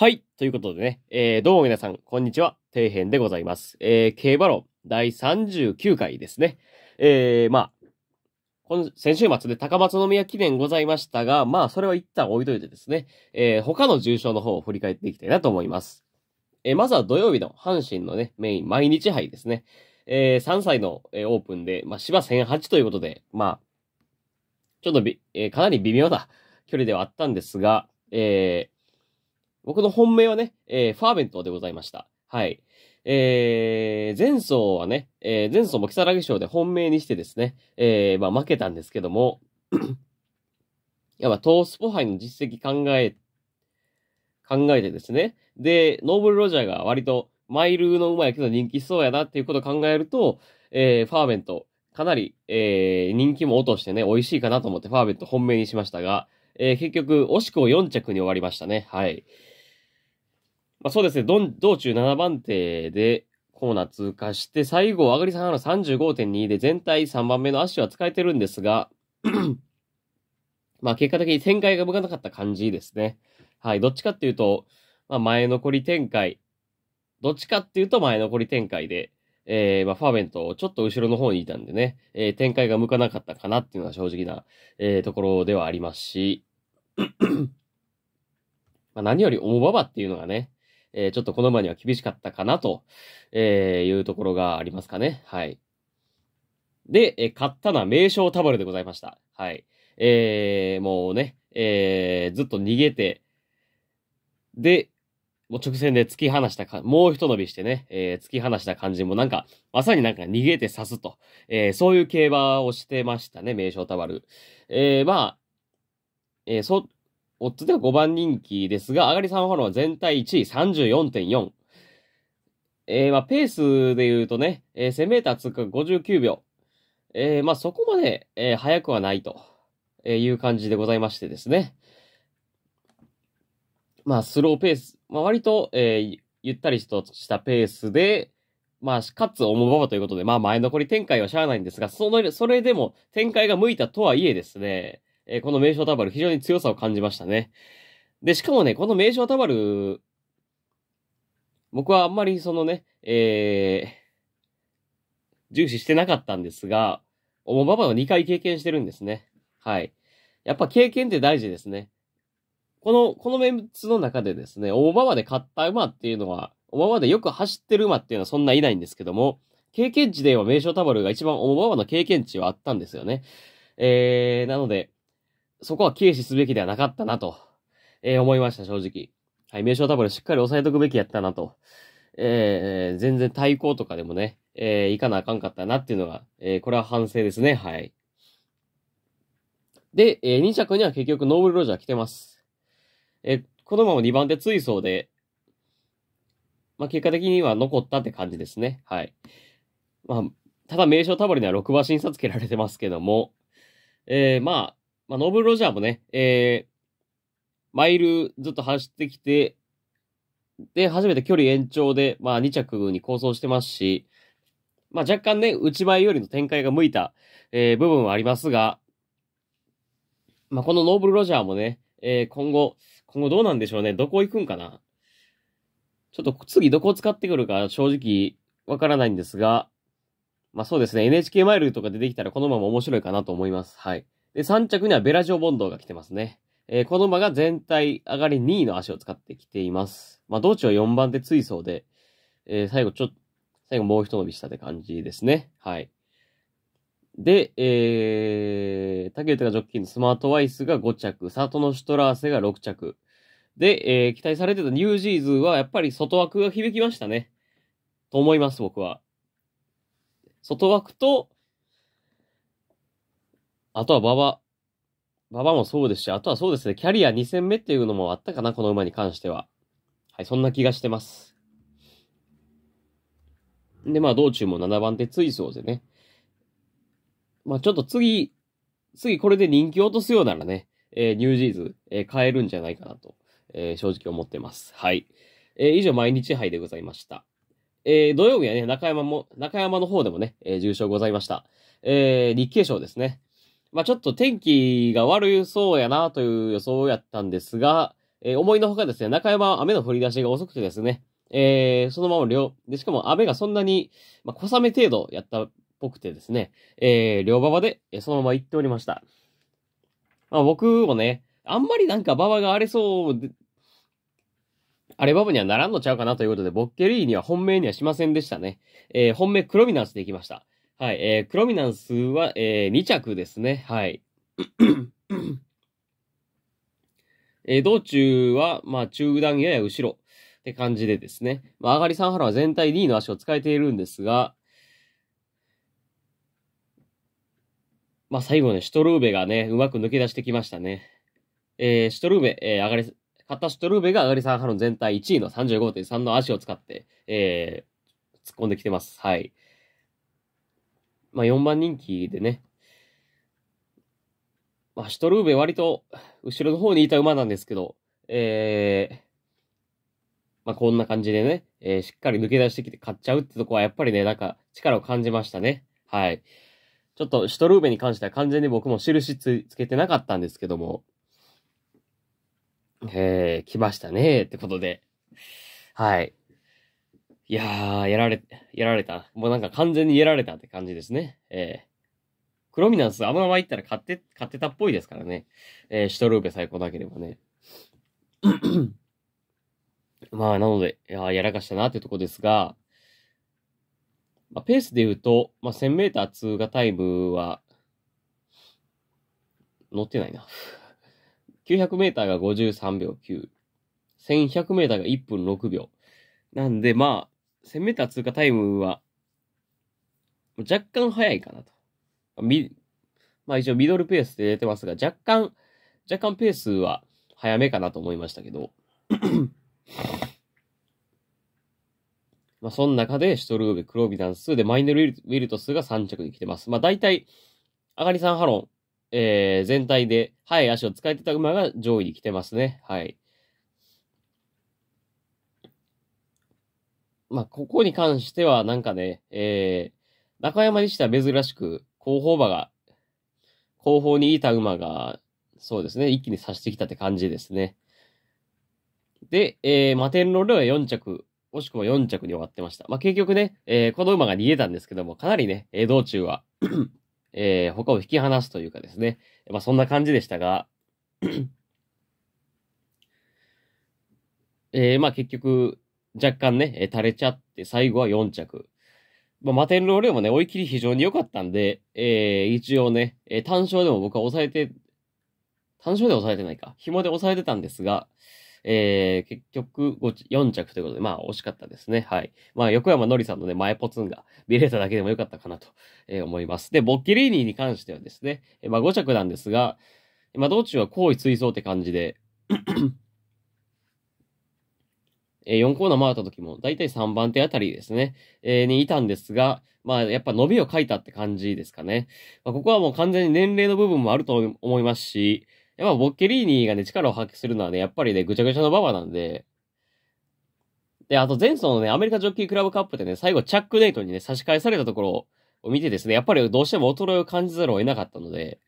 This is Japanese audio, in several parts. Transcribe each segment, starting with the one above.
はい。ということでね、えー、どうも皆さん、こんにちは。底辺でございます。えー、競馬論第39回ですね。えー、まあ、の、先週末で高松宮記念ございましたが、まあ、それは一旦置いといてですね、えー、他の重賞の方を振り返っていきたいなと思います。えー、まずは土曜日の阪神のね、メイン、毎日杯ですね。えー、3歳の、えー、オープンで、まあ、芝1008ということで、まあ、ちょっとび、えー、かなり微妙な距離ではあったんですが、え僕の本命はね、えー、ファーベントでございました。はい。えー、前走はね、えー、前走も木更木賞で本命にしてですね、えー、まあ負けたんですけども、やっぱトースポ杯の実績考え、考えてですね、で、ノーブルロジャーが割とマイルの馬やけど人気しそうやなっていうことを考えると、えー、ファーベント、かなり、えー、人気も落としてね、美味しいかなと思ってファーベント本命にしましたが、えー、結局、惜しくも4着に終わりましたね。はい。まあ、そうですね、どん道中7番手でコーナー通過して、最後、上がり下がる35.2で全体3番目の足は使えてるんですが、まあ結果的に展開が向かなかった感じですね。はい、どっちかっていうと、まあ前残り展開、どっちかっていうと前残り展開で、えー、まあファーベントちょっと後ろの方にいたんでね、えー、展開が向かなかったかなっていうのは正直な、えー、ところではありますし、まあ何より重馬場っていうのがね、えー、ちょっとこの前には厳しかったかなと、えー、いうところがありますかね。はい。で、え買ったのは名称タブレでございました。はい。えー、もうね、えー、ずっと逃げて、で、もう直線で突き放したか、もう一伸びしてね、えー、突き放した感じもなんか、まさになんか逃げて刺すと、えー、そういう競馬をしてましたね、名称タバル。えー、まあ、えー、そ、オッズでは5番人気ですが、上がり3ファローは全体1位34.4。えー、まあ、ペースで言うとね、えー、1000メーター通過59秒。えー、まあ、そこまで、えー、早くはないと、えいう感じでございましてですね。まあ、スローペース、まあ、割と、えゆったりとしたペースで、まあ、かつ重馬場ということで、まあ、前残り展開はしゃあないんですが、その、それでも展開が向いたとはいえですね、えこの名称タバル、非常に強さを感じましたね。で、しかもね、この名称タバル、僕はあんまりそのね、えー、重視してなかったんですが、重バ場を2回経験してるんですね。はい。やっぱ経験って大事ですね。この、このメンツの中でですね、重バ場で買った馬っていうのは、重馬場でよく走ってる馬っていうのはそんないないんですけども、経験値では名称タバルが一番重バ場の経験値はあったんですよね。えー、なので、そこは軽視すべきではなかったなと、えー、思いました、正直。はい、名称タブレしっかり押さえとくべきやったなと。えー、全然対抗とかでもね、えー、いかなあかんかったなっていうのが、えー、これは反省ですね、はい。で、えー、2着には結局ノーブルロジャー来てます。えー、このまま2番手追走で、まあ、結果的には残ったって感じですね、はい。まあ、ただ名称タブレには6馬身差つけられてますけども、えー、まあ、まあ、ノーブル・ロジャーもね、えー、マイルずっと走ってきて、で、初めて距離延長で、まあ、2着に構想してますし、まあ、若干ね、内前よりの展開が向いた、えー、部分はありますが、まあ、このノーブル・ロジャーもね、えー、今後、今後どうなんでしょうね。どこ行くんかなちょっと次どこを使ってくるか正直わからないんですが、まあそうですね。NHK マイルとか出てきたらこのまま面白いかなと思います。はい。で、3着にはベラジオボンドが来てますね。えー、この馬が全体上がり2位の足を使ってきています。まあ、道中は4番手追走で、えー、最後ちょっと、最後もう一伸びしたって感じですね。はい。で、えー、竹がジョッキーのスマートワイスが5着、里のシュトラーセが6着。で、えー、期待されてたニュージーズはやっぱり外枠が響きましたね。と思います、僕は。外枠と、あとは馬場。馬場もそうですし、あとはそうですね、キャリア2戦目っていうのもあったかな、この馬に関しては。はい、そんな気がしてます。で、まあ、道中も7番手追走でね。まあ、ちょっと次、次これで人気を落とすようならね、えー、ニュージーズ、えー、変えるんじゃないかなと、えー、正直思ってます。はい。えー、以上、毎日杯でございました。えー、土曜日はね、中山も、中山の方でもね、えー、重賞ございました。えー、日経賞ですね。まあ、ちょっと天気が悪そうやなという予想やったんですが、えー、思いのほかですね、中山は雨の降り出しが遅くてですね、えー、そのまま両、で、しかも雨がそんなに、まあ、小雨程度やったっぽくてですね、えー、両馬場で、えそのまま行っておりました。まあ、僕もね、あんまりなんか馬場が荒れそうで、あれ馬場にはならんのちゃうかなということで、ボッケリーには本命にはしませんでしたね。えー、本命クロミナンスで行きました。はい、えー、クロミナンスは、えー、2着ですね。はい。えー、道中は、まあ、中段やや後ろって感じでですね。まあ、上がり3原は全体位の足を使えているんですが、まあ、最後ね、シュトルーベがね、うまく抜け出してきましたね。えー、シュトルーベ、えー、上がり、勝ったシュトルーベが上がり3ハロン全体1位の35.3の足を使って、えー、突っ込んできてます。はい。まあ、4番人気でね、まあ、シュトルーベ割と後ろの方にいた馬なんですけど、えー、まあ、こんな感じでね、えー、しっかり抜け出してきて買っちゃうってとこはやっぱりね、なんか力を感じましたね。はい。ちょっとシュトルーベに関しては完全に僕も印つつけてなかったんですけども、えー、来ましたね、ってことで。はい。いやー、やられ、やられた。もうなんか完全にやられたって感じですね。えー、クロミナンス、あのまま行ったら買って、買ってたっぽいですからね。えー、シュトルーペ最高なければね。まあ、なので、いややらかしたなってとこですが、まあ、ペースで言うと、まあ、1000メーター通過タイムは、乗ってないな。900メーターが53秒9。1100メーターが1分6秒。なんで、まあ、1 0 0 0ー通過タイムは、若干早いかなと。まあ一応ミドルペースで出てますが、若干、若干ペースは早めかなと思いましたけど。まあその中でシュトルーベ、クロービダンスでマイネル・ウィルトスが3着に来てます。まあ大体、アがりサン・ハロン、えー、全体ではい足を使えてた馬が上位に来てますね。はい。まあ、ここに関してはなんかね、えー、中山にしては珍しく、後方馬が、後方にいた馬が、そうですね、一気に刺してきたって感じですね。で、えー、摩天楼では4着、もしくは4着に終わってました。まあ、結局ね、えー、この馬が逃げたんですけども、かなりね、えー、道中は えー、他を引き離すというかですね、まあ、そんな感じでしたが えー、まあ結局、若干ね、え垂れちゃって、最後は4着。まあ、マテンローレもね、追い切り非常に良かったんで、えー、一応ね、えー、単勝でも僕は抑えて、単勝で抑えてないか。紐で抑えてたんですが、えー、結局4着ということで、まあ惜しかったですね。はい。まあ横山のりさんのね、前ポツンが見れただけでも良かったかなと、えー、思います。で、ボッキリーニに関してはですね、えー、まあ5着なんですが、まあ道中は好意追走って感じでえ4コーナー回った時も、だいたい3番手あたりですね、えー、にいたんですが、まあ、やっぱ伸びを書いたって感じですかね。まあ、ここはもう完全に年齢の部分もあると思いますし、やっぱボッケリーニがね、力を発揮するのはね、やっぱりね、ぐちゃぐちゃの馬場なんで、で、あと前走のね、アメリカジョッキークラブカップでね、最後チャック・ネイトにね、差し返されたところを見てですね、やっぱりどうしても衰えを感じざるを得なかったので、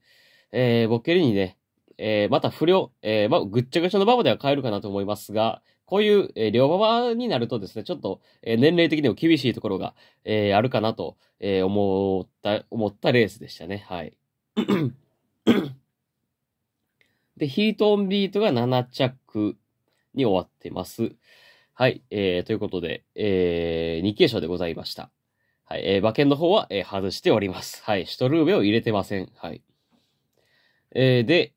えー、ボッケリーニね、えー、また不良、えー、まあ、ぐっちゃぐちゃの馬場では変えるかなと思いますが、こういう、えー、両馬になるとですね、ちょっと、えー、年齢的にも厳しいところが、えー、あるかなと、えー、思った、思ったレースでしたね。はい。で、ヒートオンビートが7着に終わってます。はい。えー、ということで、えー、日経賞でございました。はい。えー、馬券の方は、えー、外しております。はい。シュトルーベを入れてません。はい。えー、で、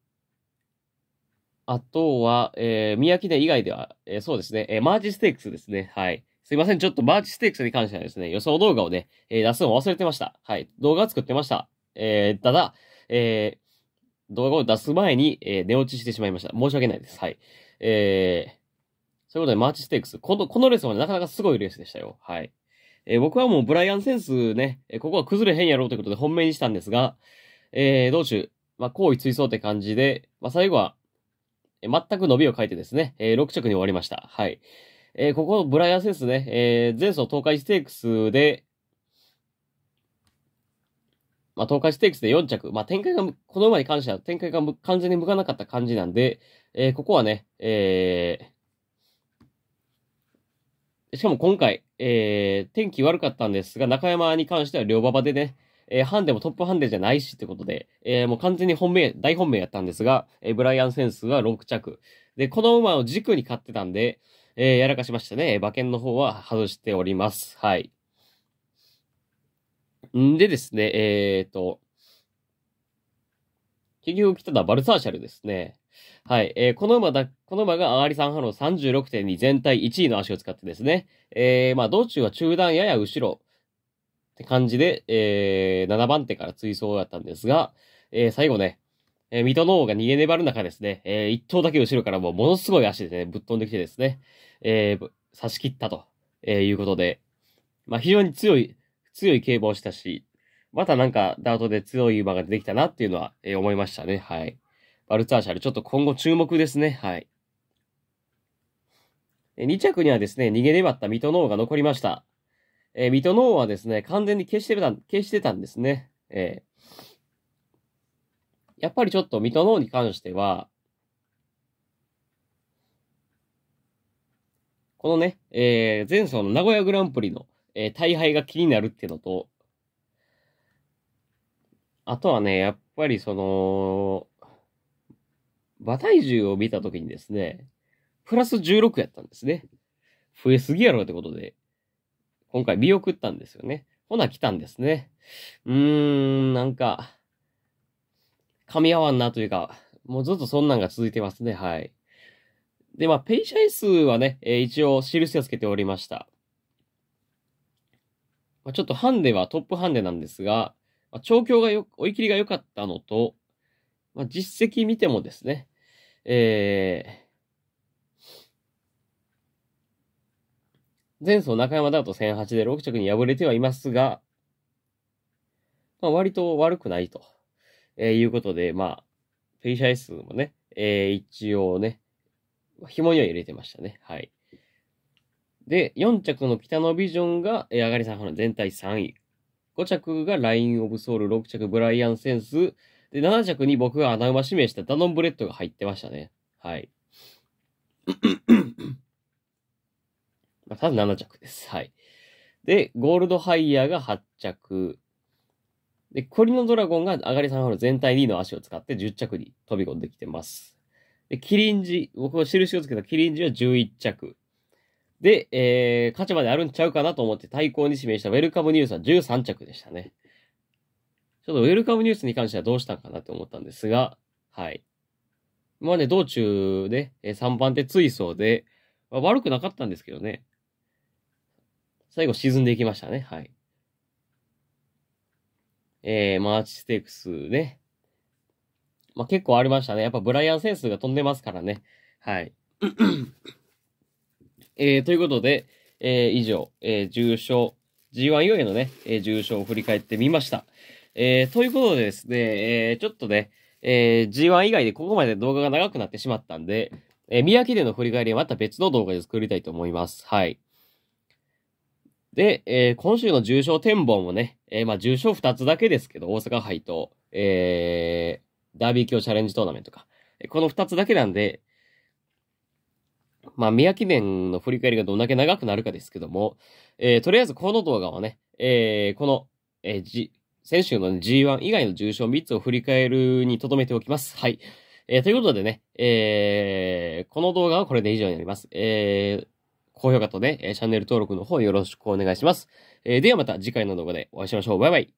あとは、えー、宮城で以外では、えー、そうですね、えー、マーチステークスですね。はい。すいません。ちょっとマーチステークスに関してはですね、予想動画をね、えー、出すのを忘れてました。はい。動画を作ってました。えー、ただ、えー、動画を出す前に、えー、寝落ちしてしまいました。申し訳ないです。はい。えー、そういうことで、マーチステークス。この、このレースはなかなかすごいレースでしたよ。はい。えー、僕はもうブライアンセンスね、えー、ここは崩れへんやろうということで本命にしたんですが、えー、道中、まあ、好意追走って感じで、まあ、最後は、全く伸びを変えてですね、えー、6着に終わりました。はい。えー、ここ、ブライアスですね、えー、前走東海ステークスで、まあ、東海ステークスで4着。まあ、展開が、この馬に関しては展開が完全に向かなかった感じなんで、えー、ここはね、えー、しかも今回、えー、天気悪かったんですが、中山に関しては両馬場でね、えー、ハンデもトップハンデじゃないしってことで、えー、もう完全に本命、大本命やったんですが、えー、ブライアン・センスが6着。で、この馬を軸に勝ってたんで、えー、やらかしましたね。馬券の方は外しております。はい。んでですね、えっ、と、結局来たのはバルサーシャルですね。はい。えー、この馬だ、この馬がアーリサンハロー36.2全体1位の足を使ってですね、えー、まあ道中は中段やや後ろ、って感じで、えー、7番手から追走だったんですが、えー、最後ね、えー、水戸の方が逃げ粘る中ですね、えー、1頭だけ後ろからもうものすごい足でね、ぶっ飛んできてですね、えー、差し切ったと、えー、いうことで、まあ非常に強い、強い警棒をしたし、またなんかダートで強い馬が出てきたなっていうのは、えー、思いましたね。はい。バルツァーシャル、ちょっと今後注目ですね。はい。2着にはですね、逃げ粘った水戸の方が残りました。えー、水戸の方はですね、完全に消してた、消してたんですね。えー、やっぱりちょっと水戸の方に関しては、このね、えー、前走の名古屋グランプリの、えー、大敗が気になるっていうのと、あとはね、やっぱりその、馬体重を見たときにですね、プラス16やったんですね。増えすぎやろってことで。今回見送ったんですよね。ほな、来たんですね。うーん、なんか、噛み合わんなというか、もうずっとそんなんが続いてますね、はい。で、まあ、ペイシャイ数はね、えー、一応印をつけておりました。まあ、ちょっとハンデはトップハンデなんですが、まあ、調教がよ、追い切りが良かったのと、まあ、実績見てもですね、えー、前走中山ダート1008で6着に敗れてはいますが、まあ、割と悪くないと、えー、いうことで、まあ、ペイシャイ数もね、えー、一応ね、紐には入れてましたね。はい。で、4着の北のビジョンが、えー、上がり3の全体3位。5着がラインオブソウル、6着ブライアンセンス。で、7着に僕が穴馬指名したダノンブレッドが入ってましたね。はい。まあ、ただ7着です。はい。で、ゴールドハイヤーが8着。で、コリノドラゴンが上がり3ホール全体2の足を使って10着に飛び込んできてます。で、キリンジ、僕は印をつけたキリンジは11着。で、えー、勝ちまであるんちゃうかなと思って対抗に指名したウェルカムニュースは13着でしたね。ちょっとウェルカムニュースに関してはどうしたんかなって思ったんですが、はい。まあね、道中で、ね、3番手追走で、まあ、悪くなかったんですけどね。最後沈んでいきましたね。はい。えー、マーチステークスね。まあ、結構ありましたね。やっぱブライアンセンスが飛んでますからね。はい。えー、ということで、えー、以上、えー、重症、G1 ゆえのね、えー、重症を振り返ってみました。えー、ということでですね、えー、ちょっとね、えー、G1 以外でここまで動画が長くなってしまったんで、えー、宮城での振り返りはまた別の動画で作りたいと思います。はい。で、えー、今週の重賞展望もね、えー、まあ、重賞2つだけですけど、大阪杯と、えー、ダービー級チャレンジトーナメントか。この2つだけなんで、まあ、宮記念の振り返りがどんだけ長くなるかですけども、えー、とりあえずこの動画はね、えー、この、えー、G、先週の G1 以外の重賞3つを振り返るに留めておきます。はい。えー、ということでね、えー、この動画はこれで以上になります。えー、高評価とね、チャンネル登録の方よろしくお願いします。えではまた次回の動画でお会いしましょう。バイバイ。